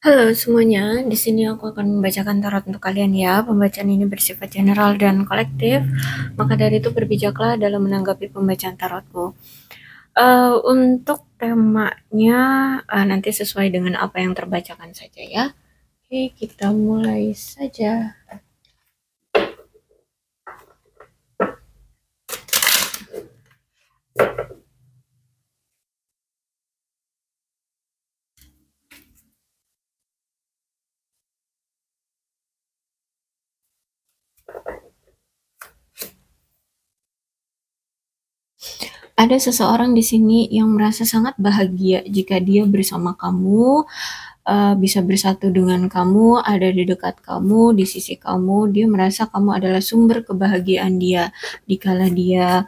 Halo semuanya, di sini aku akan membacakan tarot untuk kalian ya. Pembacaan ini bersifat general dan kolektif, maka dari itu berbijaklah dalam menanggapi pembacaan tarotku. Uh, eh, untuk temanya uh, nanti sesuai dengan apa yang terbacakan saja ya. Oke, kita mulai saja. Thank you. ada seseorang di sini yang merasa sangat bahagia jika dia bersama kamu, uh, bisa bersatu dengan kamu, ada di dekat kamu, di sisi kamu. Dia merasa kamu adalah sumber kebahagiaan dia dikala dia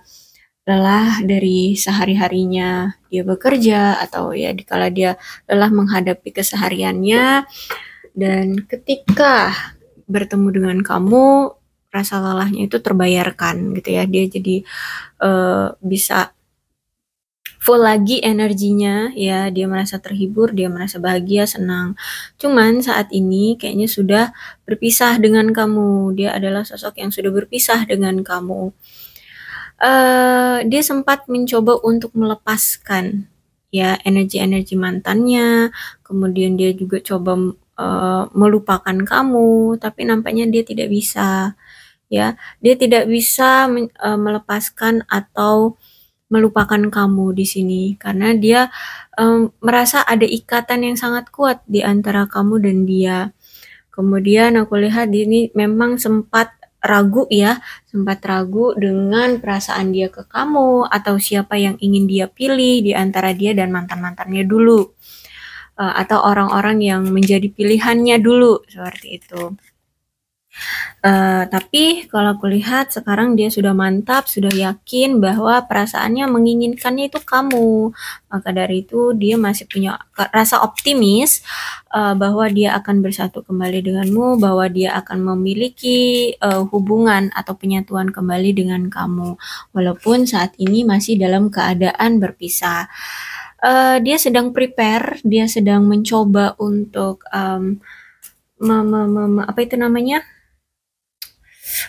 lelah dari sehari-harinya dia bekerja atau ya dikala dia lelah menghadapi kesehariannya dan ketika bertemu dengan kamu rasa lelahnya itu terbayarkan gitu ya dia jadi uh, bisa full lagi energinya ya dia merasa terhibur dia merasa bahagia senang cuman saat ini kayaknya sudah berpisah dengan kamu dia adalah sosok yang sudah berpisah dengan kamu uh, dia sempat mencoba untuk melepaskan ya energi-energi mantannya kemudian dia juga coba uh, melupakan kamu tapi nampaknya dia tidak bisa ya dia tidak bisa uh, melepaskan atau melupakan kamu di sini karena dia um, merasa ada ikatan yang sangat kuat di antara kamu dan dia. Kemudian aku lihat ini memang sempat ragu ya, sempat ragu dengan perasaan dia ke kamu atau siapa yang ingin dia pilih di antara dia dan mantan-mantannya dulu. Uh, atau orang-orang yang menjadi pilihannya dulu seperti itu. Uh, tapi kalau aku lihat sekarang dia sudah mantap, sudah yakin bahwa perasaannya menginginkannya itu kamu. Maka dari itu dia masih punya rasa optimis uh, bahwa dia akan bersatu kembali denganmu, bahwa dia akan memiliki uh, hubungan atau penyatuan kembali dengan kamu, walaupun saat ini masih dalam keadaan berpisah. Uh, dia sedang prepare, dia sedang mencoba untuk um, Mama, mama, apa itu namanya?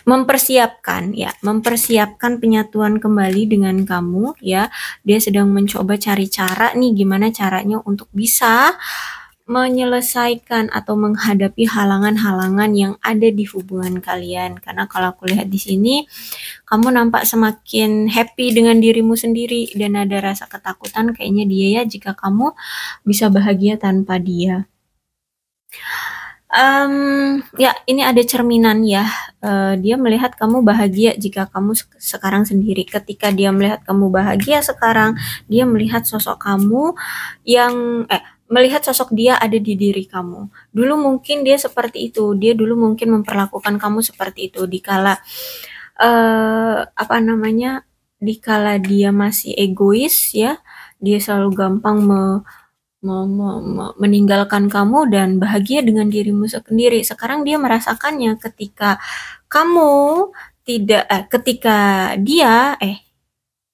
mempersiapkan ya mempersiapkan penyatuan kembali dengan kamu ya dia sedang mencoba cari cara nih gimana caranya untuk bisa menyelesaikan atau menghadapi halangan-halangan yang ada di hubungan kalian karena kalau aku lihat di sini kamu nampak semakin happy dengan dirimu sendiri dan ada rasa ketakutan kayaknya dia ya jika kamu bisa bahagia tanpa dia Um, ya, ini ada cerminan ya. Uh, dia melihat kamu bahagia jika kamu sekarang sendiri. Ketika dia melihat kamu bahagia sekarang, dia melihat sosok kamu yang eh melihat sosok dia ada di diri kamu. Dulu mungkin dia seperti itu. Dia dulu mungkin memperlakukan kamu seperti itu dikala uh, eh, apa namanya? dikala dia masih egois ya. Dia selalu gampang me me me meninggalkan kamu dan bahagia dengan dirimu sendiri. Sekarang dia merasakannya ketika kamu tidak eh, ketika dia eh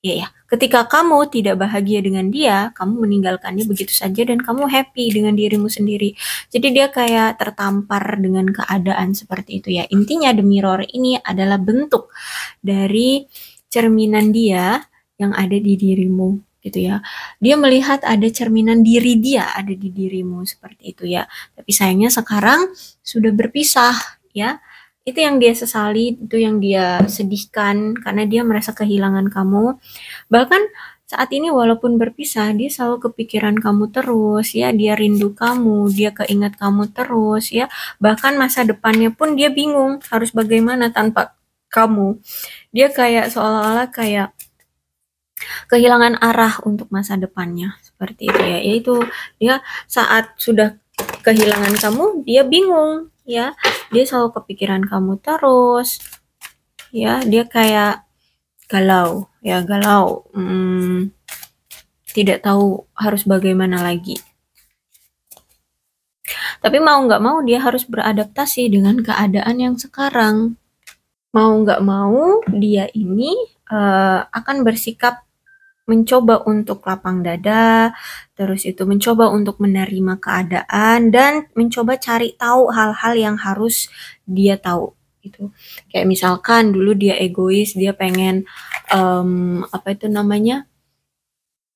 ya ya, ketika kamu tidak bahagia dengan dia, kamu meninggalkannya begitu saja dan kamu happy dengan dirimu sendiri. Jadi dia kayak tertampar dengan keadaan seperti itu ya. Intinya the mirror ini adalah bentuk dari cerminan dia yang ada di dirimu gitu ya. Dia melihat ada cerminan diri dia ada di dirimu seperti itu ya. Tapi sayangnya sekarang sudah berpisah ya. Itu yang dia sesali, itu yang dia sedihkan karena dia merasa kehilangan kamu. Bahkan saat ini walaupun berpisah dia selalu kepikiran kamu terus ya dia rindu kamu dia keinget kamu terus ya bahkan masa depannya pun dia bingung harus bagaimana tanpa kamu dia kayak seolah-olah kayak kehilangan arah untuk masa depannya seperti itu ya yaitu dia saat sudah kehilangan kamu dia bingung ya dia selalu kepikiran kamu terus ya dia kayak galau ya galau hmm, tidak tahu harus bagaimana lagi tapi mau nggak mau dia harus beradaptasi dengan keadaan yang sekarang mau nggak mau dia ini uh, akan bersikap mencoba untuk lapang dada, terus itu mencoba untuk menerima keadaan dan mencoba cari tahu hal-hal yang harus dia tahu itu Kayak misalkan dulu dia egois, dia pengen um, apa itu namanya?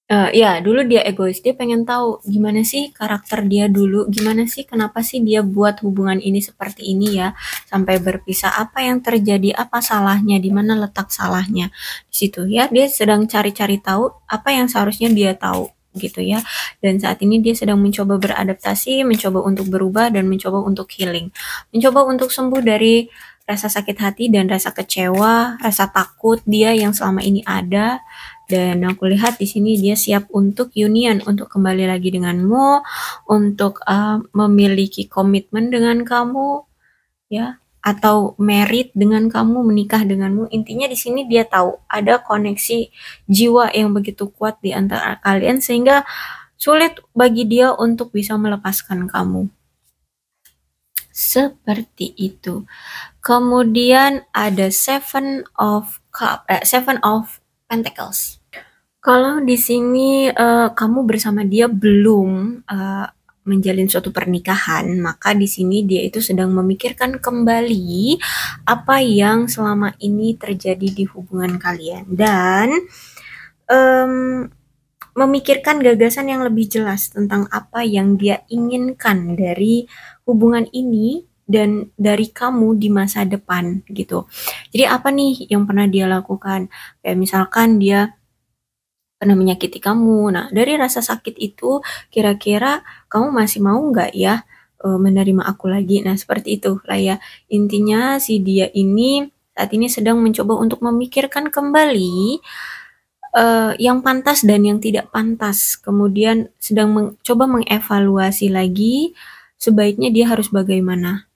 Uh, ya, dulu dia egois, dia pengen tahu gimana sih karakter dia dulu, gimana sih, kenapa sih dia buat hubungan ini seperti ini ya, sampai berpisah, apa yang terjadi, apa salahnya, di mana letak salahnya, di situ ya, dia sedang cari-cari tahu apa yang seharusnya dia tahu, gitu ya. Dan saat ini dia sedang mencoba beradaptasi, mencoba untuk berubah, dan mencoba untuk healing. Mencoba untuk sembuh dari rasa sakit hati dan rasa kecewa, rasa takut dia yang selama ini ada. Dan aku lihat di sini dia siap untuk union, untuk kembali lagi denganmu, untuk uh, memiliki komitmen dengan kamu, ya, atau merit dengan kamu, menikah denganmu. Intinya di sini dia tahu ada koneksi jiwa yang begitu kuat di antara kalian sehingga sulit bagi dia untuk bisa melepaskan kamu. Seperti itu. Kemudian ada Seven of Cup, eh, Seven of Pentacles. Kalau di sini uh, kamu bersama dia belum uh, menjalin suatu pernikahan, maka di sini dia itu sedang memikirkan kembali apa yang selama ini terjadi di hubungan kalian dan um, memikirkan gagasan yang lebih jelas tentang apa yang dia inginkan dari hubungan ini dan dari kamu di masa depan gitu. Jadi apa nih yang pernah dia lakukan? Kayak misalkan dia pernah menyakiti kamu. Nah, dari rasa sakit itu kira-kira kamu masih mau nggak ya e, menerima aku lagi? Nah, seperti itu lah ya. Intinya si dia ini saat ini sedang mencoba untuk memikirkan kembali Uh, yang pantas dan yang tidak pantas. Kemudian sedang mencoba mengevaluasi lagi sebaiknya dia harus bagaimana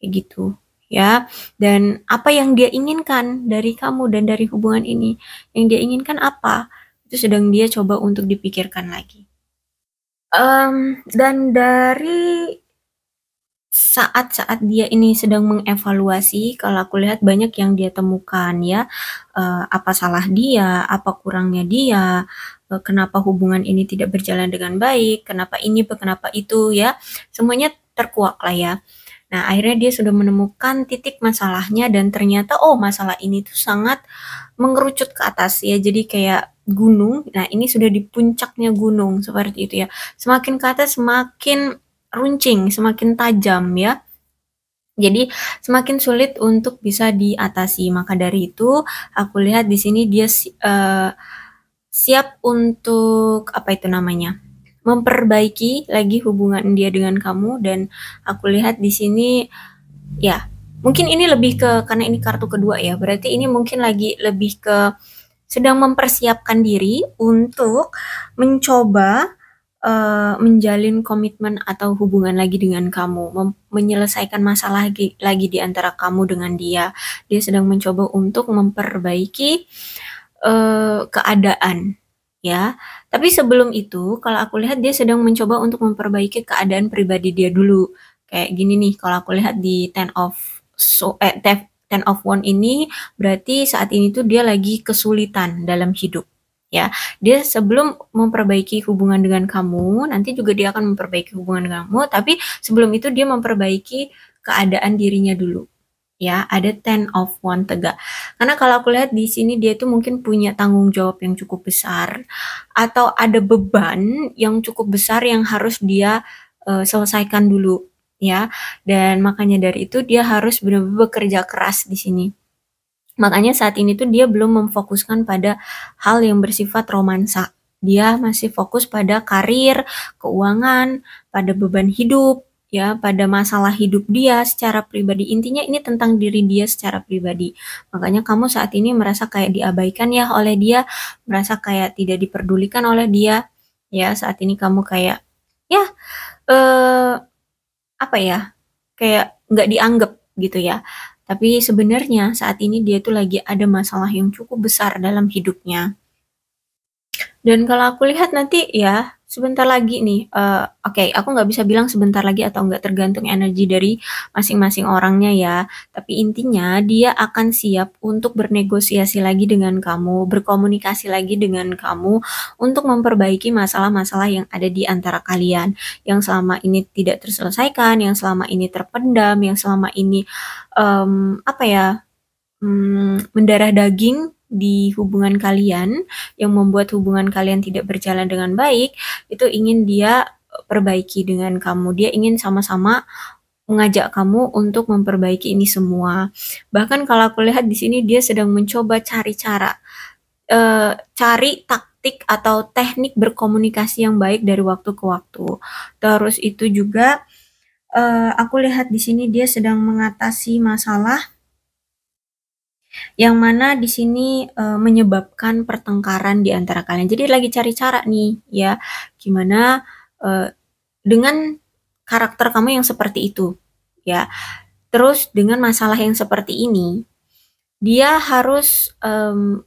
kayak gitu ya dan apa yang dia inginkan dari kamu dan dari hubungan ini yang dia inginkan apa itu sedang dia coba untuk dipikirkan lagi um, dan dari saat-saat dia ini sedang mengevaluasi kalau aku lihat banyak yang dia temukan ya uh, apa salah dia apa kurangnya dia eh, kenapa hubungan ini tidak berjalan dengan baik kenapa ini kenapa itu ya semuanya terkuak lah ya Nah, akhirnya dia sudah menemukan titik masalahnya dan ternyata oh masalah ini tuh sangat mengerucut ke atas ya. Jadi kayak gunung. Nah, ini sudah di puncaknya gunung seperti itu ya. Semakin ke atas semakin runcing, semakin tajam ya. Jadi semakin sulit untuk bisa diatasi. Maka dari itu aku lihat di sini dia uh, siap untuk apa itu namanya? memperbaiki lagi hubungan dia dengan kamu dan aku lihat di sini ya mungkin ini lebih ke karena ini kartu kedua ya berarti ini mungkin lagi lebih ke sedang mempersiapkan diri untuk mencoba uh, menjalin komitmen atau hubungan lagi dengan kamu, menyelesaikan masalah lagi, lagi di antara kamu dengan dia. Dia sedang mencoba untuk memperbaiki uh, keadaan ya. Tapi sebelum itu, kalau aku lihat dia sedang mencoba untuk memperbaiki keadaan pribadi dia dulu. Kayak gini nih, kalau aku lihat di ten of so eh, ten of one ini berarti saat ini tuh dia lagi kesulitan dalam hidup ya dia sebelum memperbaiki hubungan dengan kamu nanti juga dia akan memperbaiki hubungan dengan kamu tapi sebelum itu dia memperbaiki keadaan dirinya dulu ya ada ten of one tegak karena kalau aku lihat di sini dia itu mungkin punya tanggung jawab yang cukup besar atau ada beban yang cukup besar yang harus dia uh, selesaikan dulu ya dan makanya dari itu dia harus benar-benar bekerja keras di sini makanya saat ini tuh dia belum memfokuskan pada hal yang bersifat romansa dia masih fokus pada karir keuangan pada beban hidup ya pada masalah hidup dia secara pribadi. Intinya ini tentang diri dia secara pribadi. Makanya kamu saat ini merasa kayak diabaikan ya oleh dia, merasa kayak tidak diperdulikan oleh dia. Ya, saat ini kamu kayak ya eh apa ya? Kayak nggak dianggap gitu ya. Tapi sebenarnya saat ini dia tuh lagi ada masalah yang cukup besar dalam hidupnya. Dan kalau aku lihat nanti ya sebentar lagi nih, uh, oke, okay, aku nggak bisa bilang sebentar lagi atau nggak tergantung energi dari masing-masing orangnya ya. Tapi intinya dia akan siap untuk bernegosiasi lagi dengan kamu, berkomunikasi lagi dengan kamu untuk memperbaiki masalah-masalah yang ada di antara kalian, yang selama ini tidak terselesaikan, yang selama ini terpendam, yang selama ini um, apa ya um, mendarah daging di hubungan kalian yang membuat hubungan kalian tidak berjalan dengan baik itu ingin dia perbaiki dengan kamu dia ingin sama-sama mengajak kamu untuk memperbaiki ini semua bahkan kalau aku lihat di sini dia sedang mencoba cari cara e, cari taktik atau teknik berkomunikasi yang baik dari waktu ke waktu terus itu juga e, aku lihat di sini dia sedang mengatasi masalah yang mana di sini, e, menyebabkan pertengkaran di antara kalian. Jadi lagi cari cara nih ya, gimana, e, dengan karakter kamu yang seperti itu, ya. Terus dengan masalah yang seperti ini, dia harus, e,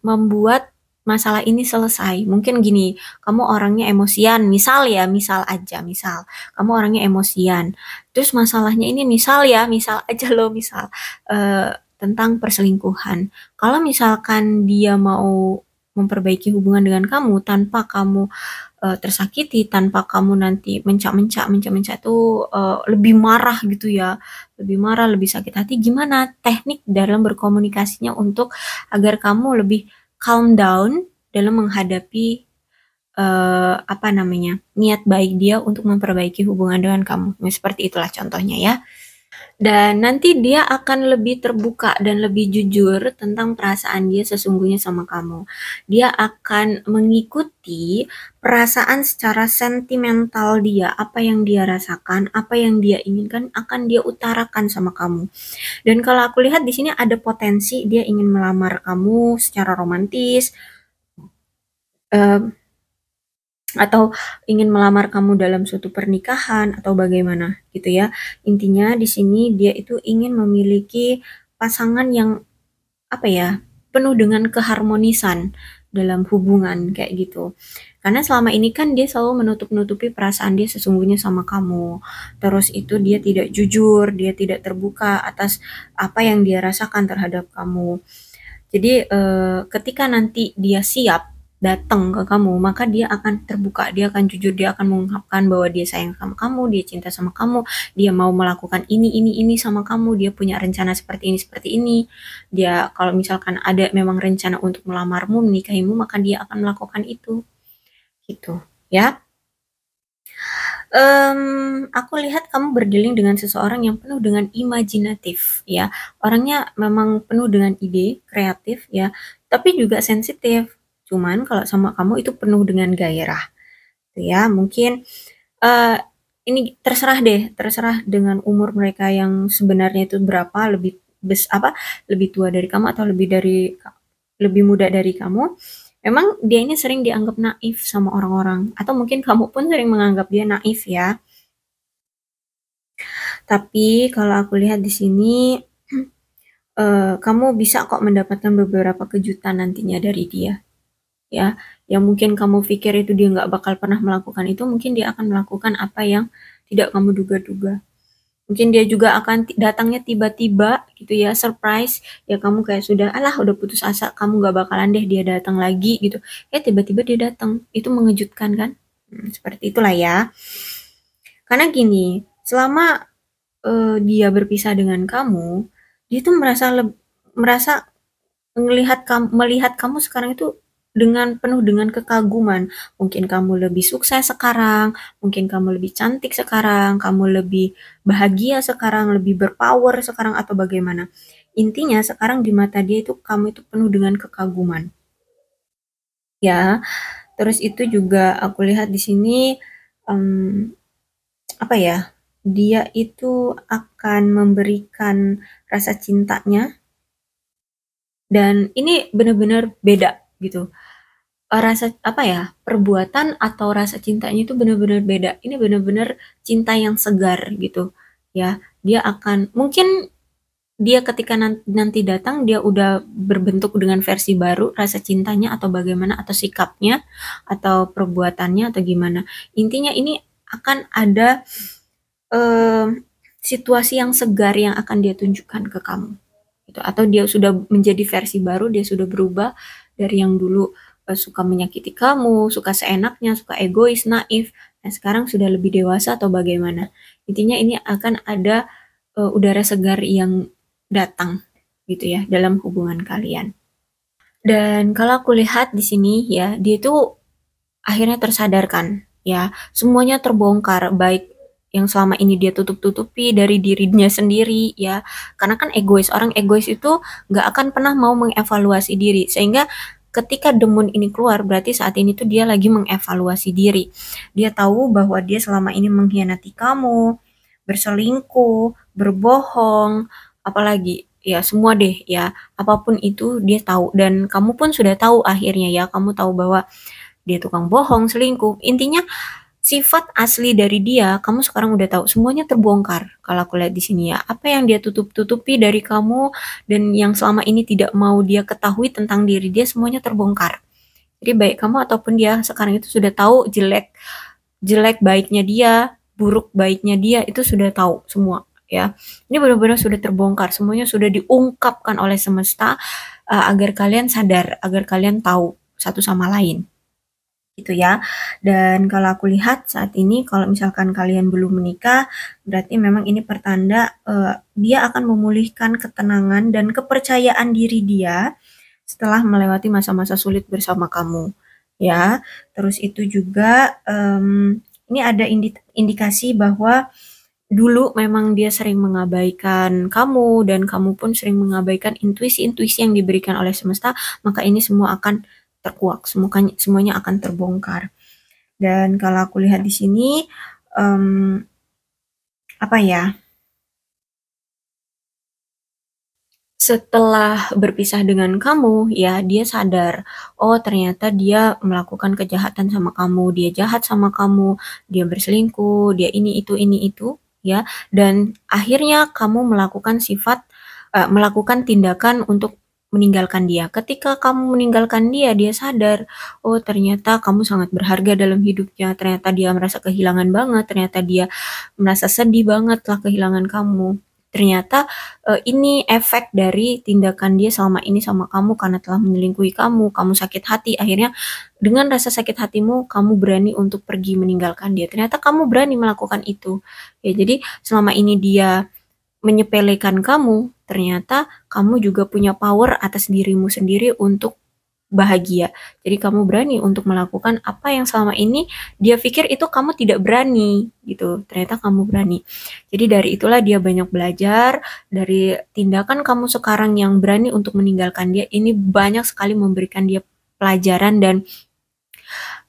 membuat masalah ini selesai. Mungkin gini, kamu orangnya emosian, misal ya, misal aja, misal, kamu orangnya emosian, terus masalahnya ini misal ya, misal aja loh, misal, eh, tentang perselingkuhan. Kalau misalkan dia mau memperbaiki hubungan dengan kamu tanpa kamu uh, tersakiti, tanpa kamu nanti mencak-mencak, mencak-mencak itu uh, e, lebih marah gitu ya, lebih marah, lebih sakit hati. Gimana teknik dalam berkomunikasinya untuk agar kamu lebih calm down dalam menghadapi uh, apa namanya niat baik dia untuk memperbaiki hubungan dengan kamu. Nah, seperti itulah contohnya ya dan nanti dia akan lebih terbuka dan lebih jujur tentang perasaan dia sesungguhnya sama kamu. Dia akan mengikuti perasaan secara sentimental dia, apa yang dia rasakan, apa yang dia inginkan akan dia utarakan sama kamu. Dan kalau aku lihat di sini ada potensi dia ingin melamar kamu secara romantis. Eh, atau ingin melamar kamu dalam suatu pernikahan atau bagaimana gitu ya. Intinya di sini dia itu ingin memiliki pasangan yang apa ya, penuh dengan keharmonisan dalam hubungan kayak gitu. Karena selama ini kan dia selalu menutup-nutupi perasaan dia sesungguhnya sama kamu. Terus itu dia tidak jujur, dia tidak terbuka atas apa yang dia rasakan terhadap kamu. Jadi eh, ketika nanti dia siap datang ke kamu, maka dia akan terbuka, dia akan jujur, dia akan mengungkapkan bahwa dia sayang sama kamu, dia cinta sama kamu, dia mau melakukan ini, ini, ini sama kamu, dia punya rencana seperti ini, seperti ini. Dia kalau misalkan ada memang rencana untuk melamarmu, menikahimu, maka dia akan melakukan itu. Gitu, ya. Um, aku lihat kamu berdealing dengan seseorang yang penuh dengan imajinatif, ya. Orangnya memang penuh dengan ide, kreatif, ya. Tapi juga sensitif Cuman kalau sama kamu itu penuh dengan gairah. Gitu ya, mungkin uh, ini terserah deh, terserah dengan umur mereka yang sebenarnya itu berapa, lebih bes apa, lebih tua dari kamu atau lebih dari lebih muda dari kamu. emang dia ini sering dianggap naif sama orang-orang atau mungkin kamu pun sering menganggap dia naif ya. Tapi kalau aku lihat di sini, uh, kamu bisa kok mendapatkan beberapa kejutan nantinya dari dia ya yang mungkin kamu pikir itu dia nggak bakal pernah melakukan itu mungkin dia akan melakukan apa yang tidak kamu duga-duga mungkin dia juga akan datangnya tiba-tiba gitu ya surprise ya kamu kayak sudah alah udah putus asa kamu nggak bakalan deh dia datang lagi gitu ya tiba-tiba dia datang itu mengejutkan kan hmm, seperti itulah ya karena gini selama uh, dia berpisah dengan kamu dia tuh merasa merasa melihat kamu melihat kamu sekarang itu dengan penuh dengan kekaguman. Mungkin kamu lebih sukses sekarang, mungkin kamu lebih cantik sekarang, kamu lebih bahagia sekarang, lebih berpower sekarang atau bagaimana. Intinya sekarang di mata dia itu kamu itu penuh dengan kekaguman. Ya. Terus itu juga aku lihat di sini um, apa ya? Dia itu akan memberikan rasa cintanya dan ini benar-benar beda gitu. Eh, rasa apa ya perbuatan atau rasa cintanya itu benar-benar beda ini benar-benar cinta yang segar gitu ya dia akan mungkin dia ketika nanti datang dia udah berbentuk dengan versi baru rasa cintanya atau bagaimana atau sikapnya atau perbuatannya atau gimana intinya ini akan ada eh, situasi yang segar yang akan dia tunjukkan ke kamu gitu atau dia sudah menjadi versi baru dia sudah berubah dari yang dulu Eh, suka menyakiti kamu, suka seenaknya, suka egois, naif. Nah, sekarang sudah lebih dewasa atau bagaimana? Intinya ini akan ada uh, udara segar yang datang gitu ya dalam hubungan kalian. Dan kalau aku lihat di sini ya, dia itu akhirnya tersadarkan ya, semuanya terbongkar baik yang selama ini dia tutup-tutupi dari dirinya sendiri ya karena kan egois orang egois itu nggak akan pernah mau mengevaluasi diri sehingga ketika demun ini keluar berarti saat ini tuh dia lagi mengevaluasi diri. Dia tahu bahwa dia selama ini mengkhianati kamu, berselingkuh, berbohong, apalagi ya semua deh ya apapun itu dia tahu dan kamu pun sudah tahu akhirnya ya kamu tahu bahwa dia tukang bohong selingkuh intinya sifat asli dari dia, kamu sekarang udah tahu semuanya terbongkar. Kalau aku lihat di sini ya, apa yang dia tutup-tutupi dari kamu dan yang selama ini tidak mau dia ketahui tentang diri dia semuanya terbongkar. Jadi baik kamu ataupun dia sekarang itu sudah tahu jelek jelek baiknya dia, buruk baiknya dia itu sudah tahu semua ya. Ini benar-benar sudah terbongkar, semuanya sudah diungkapkan oleh semesta uh, agar kalian sadar, agar kalian tahu satu sama lain gitu ya. Dan kalau aku lihat saat ini kalau misalkan kalian belum menikah, berarti memang ini pertanda uh, dia akan memulihkan ketenangan dan kepercayaan diri dia setelah melewati masa-masa sulit bersama kamu. Ya. Terus itu juga um, ini ada indikasi bahwa dulu memang dia sering mengabaikan kamu dan kamu pun sering mengabaikan intuisi-intuisi yang diberikan oleh semesta, maka ini semua akan terkuak semuanya semuanya akan terbongkar dan kalau aku lihat di sini um, apa ya setelah berpisah dengan kamu, ya dia sadar, oh ternyata dia melakukan kejahatan sama kamu, dia jahat sama kamu, dia berselingkuh, dia ini itu ini itu, ya. Dan akhirnya kamu melakukan sifat uh, melakukan tindakan untuk meninggalkan dia. Ketika kamu meninggalkan dia, dia sadar, oh ternyata kamu sangat berharga dalam hidupnya. Ternyata dia merasa kehilangan banget, ternyata dia merasa sedih banget lah kehilangan kamu. Ternyata uh, ini efek dari tindakan dia selama ini sama kamu karena telah menyelingkuhi kamu, kamu sakit hati. Akhirnya dengan rasa sakit hatimu kamu berani untuk pergi meninggalkan dia. Ternyata kamu berani melakukan itu. Ya jadi selama ini dia menyepelekan kamu, ternyata kamu juga punya power atas dirimu sendiri untuk bahagia. Jadi kamu berani untuk melakukan apa yang selama ini dia pikir itu kamu tidak berani gitu. Ternyata kamu berani. Jadi dari itulah dia banyak belajar dari tindakan kamu sekarang yang berani untuk meninggalkan dia ini banyak sekali memberikan dia pelajaran dan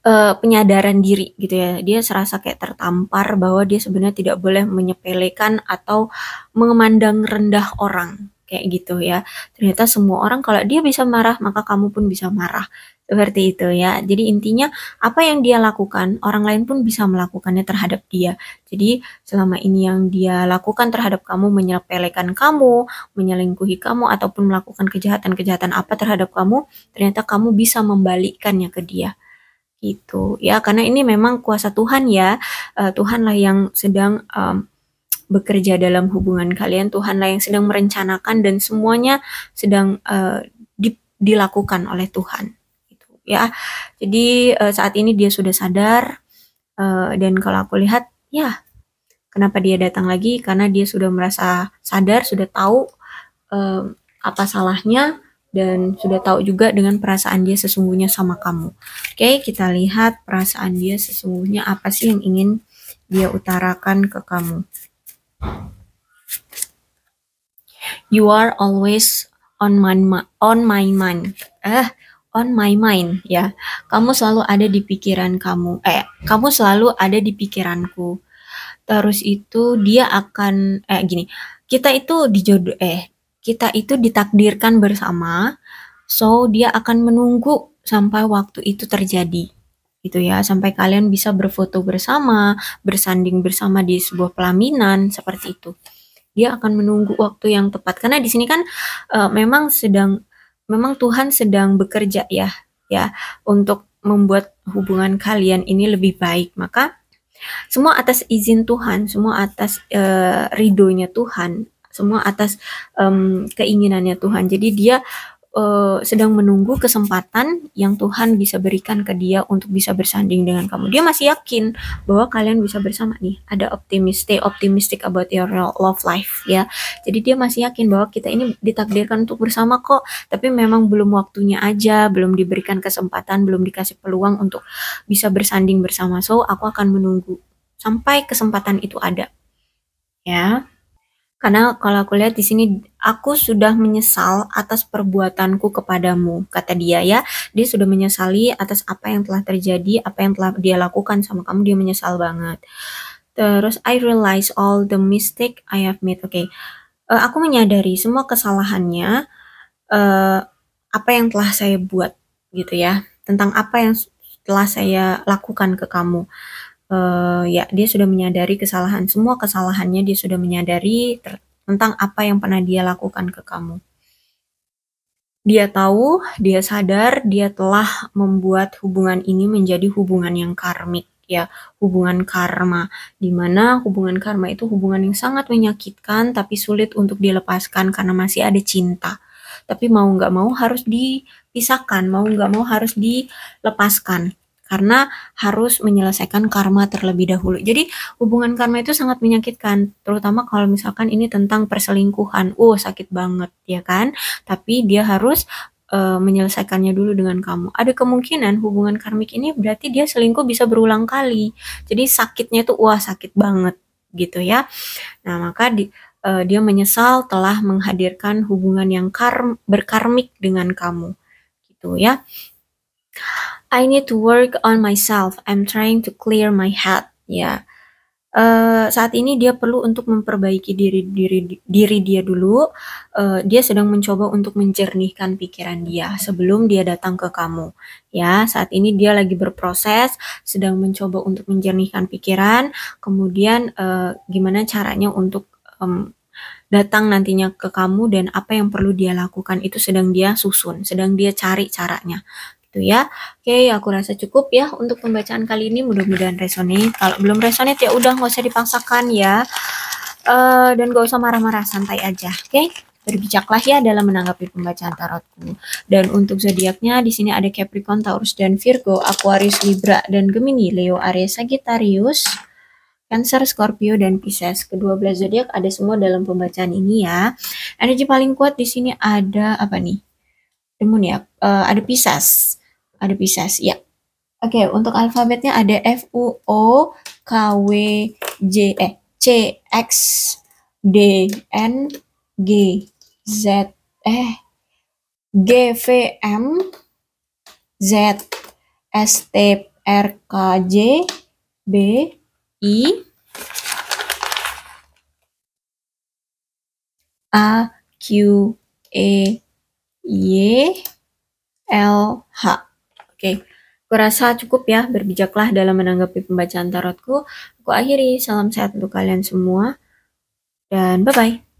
uh, penyadaran diri gitu ya. Dia serasa kayak tertampar bahwa dia sebenarnya tidak boleh menyepelekan atau memandang rendah orang, kayak gitu ya. Ternyata semua orang kalau dia bisa marah, maka kamu pun bisa marah, seperti itu ya. Jadi intinya apa yang dia lakukan, orang lain pun bisa melakukannya terhadap dia. Jadi selama ini yang dia lakukan terhadap kamu, menyepelekan kamu, menyelingkuhi kamu, ataupun melakukan kejahatan-kejahatan apa terhadap kamu, ternyata kamu bisa membalikkannya ke dia gitu ya karena ini memang kuasa Tuhan ya uh, Tuhanlah yang sedang um, bekerja dalam hubungan kalian Tuhanlah yang sedang merencanakan dan semuanya sedang uh, di, dilakukan oleh Tuhan gitu ya jadi uh, saat ini dia sudah sadar uh, dan kalau aku lihat ya kenapa dia datang lagi karena dia sudah merasa sadar sudah tahu uh, apa salahnya dan sudah tahu juga dengan perasaan dia sesungguhnya sama kamu. Oke, kita lihat perasaan dia sesungguhnya apa sih yang ingin dia utarakan ke kamu. You are always on my on my mind. Eh, on my mind ya. Kamu selalu ada di pikiran kamu. Eh, kamu selalu ada di pikiranku. Terus itu dia akan eh gini, kita itu dijodoh eh kita itu ditakdirkan bersama, so dia akan menunggu sampai waktu itu terjadi. Gitu ya, sampai kalian bisa berfoto bersama, bersanding bersama di sebuah pelaminan seperti itu. Dia akan menunggu waktu yang tepat karena di sini kan uh, memang sedang memang Tuhan sedang bekerja ya, ya untuk membuat hubungan kalian ini lebih baik. Maka semua atas izin Tuhan, semua atas uh, ridhonya Tuhan semua atas um, keinginannya Tuhan. Jadi dia uh, sedang menunggu kesempatan yang Tuhan bisa berikan ke dia untuk bisa bersanding dengan kamu. Dia masih yakin bahwa kalian bisa bersama nih. Ada optimis, stay optimistic about your love life ya. Jadi dia masih yakin bahwa kita ini ditakdirkan untuk bersama kok, tapi memang belum waktunya aja, belum diberikan kesempatan, belum dikasih peluang untuk bisa bersanding bersama. So, aku akan menunggu sampai kesempatan itu ada. Ya. Karena kalau aku lihat di sini aku sudah menyesal atas perbuatanku kepadamu, kata dia ya. Dia sudah menyesali atas apa yang telah terjadi, apa yang telah dia lakukan sama kamu, dia menyesal banget. Terus I realize all the mistake I have made. Oke. Okay. Uh, eh, aku menyadari semua kesalahannya uh, apa yang telah saya buat gitu ya, tentang apa yang telah saya lakukan ke kamu uh, ya dia sudah menyadari kesalahan semua kesalahannya dia sudah menyadari tentang apa yang pernah dia lakukan ke kamu. Dia tahu, dia sadar, dia telah membuat hubungan ini menjadi hubungan yang karmik ya hubungan karma dimana hubungan karma itu hubungan yang sangat menyakitkan tapi sulit untuk dilepaskan karena masih ada cinta tapi mau nggak mau harus dipisahkan mau nggak mau harus dilepaskan karena harus menyelesaikan karma terlebih dahulu. Jadi hubungan karma itu sangat menyakitkan, terutama kalau misalkan ini tentang perselingkuhan. Uh, sakit banget ya kan? Tapi dia harus uh, menyelesaikannya dulu dengan kamu. Ada kemungkinan hubungan karmik ini berarti dia selingkuh bisa berulang kali. Jadi sakitnya itu wah sakit banget gitu ya. Nah, maka di eh, dia menyesal telah menghadirkan hubungan yang karm berkarmik dengan kamu gitu ya. I need to work on myself. I'm trying to clear my head. Ya. Uh, saat ini dia perlu untuk memperbaiki diri diri diri dia dulu. Uh, dia sedang mencoba untuk menjernihkan pikiran dia sebelum dia datang ke kamu. Ya, saat ini dia lagi berproses, sedang mencoba untuk menjernihkan pikiran. Kemudian uh, gimana caranya untuk um, datang nantinya ke kamu dan apa yang perlu dia lakukan itu sedang dia susun, sedang dia cari caranya gitu ya. Oke, aku rasa cukup ya untuk pembacaan kali ini. Mudah-mudahan resonate. Kalau belum resonate ya udah nggak usah dipaksakan ya. Uh, dan gak usah marah-marah, santai aja. Oke. Okay? berbijaklah ya dalam menanggapi pembacaan tarotku. Dan untuk zodiaknya di sini ada Capricorn, Taurus dan Virgo, Aquarius, Libra dan Gemini, Leo, Aries, Sagittarius, Cancer, Scorpio dan Pisces. Kedua belas zodiak ada semua dalam pembacaan ini ya. Energi paling kuat di sini ada apa nih? Demun ya. Uh, ada Pisces ada Pisces ya oke okay, untuk alfabetnya ada F U O K W J eh C X D N G Z eh G V M Z S T R K J B I A Q E Y L H Oke, kurasa cukup ya, berbijaklah dalam menanggapi pembacaan tarotku. Aku akhiri, salam sehat untuk kalian semua, dan bye-bye.